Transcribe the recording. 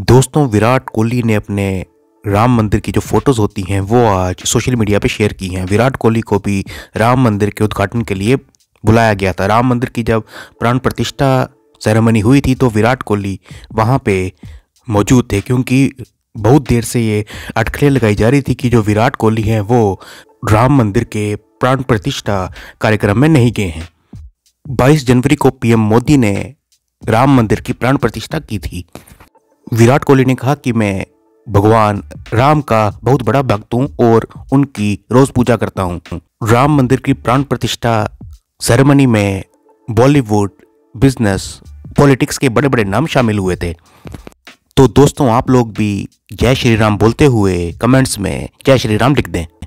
दोस्तों विराट कोहली ने अपने राम मंदिर की जो फोटोज़ होती हैं वो आज सोशल मीडिया पे शेयर की हैं विराट कोहली को भी राम मंदिर के उद्घाटन के लिए बुलाया गया था राम मंदिर की जब प्राण प्रतिष्ठा सेरेमनी हुई थी तो विराट कोहली वहाँ पे मौजूद थे क्योंकि बहुत देर से ये अटकलें लगाई जा रही थी कि जो विराट कोहली हैं वो राम मंदिर के प्राण प्रतिष्ठा कार्यक्रम में नहीं गए हैं 22 जनवरी को पीएम मोदी ने राम मंदिर की प्राण प्रतिष्ठा की थी विराट कोहली ने कहा कि मैं भगवान राम का बहुत बड़ा भक्त हूँ और उनकी रोज पूजा करता हूँ राम मंदिर की प्राण प्रतिष्ठा सेरेमनी में बॉलीवुड बिजनेस पॉलिटिक्स के बड़े बड़े नाम शामिल हुए थे तो दोस्तों आप लोग भी जय श्री राम बोलते हुए कमेंट्स में जय श्री राम लिख दें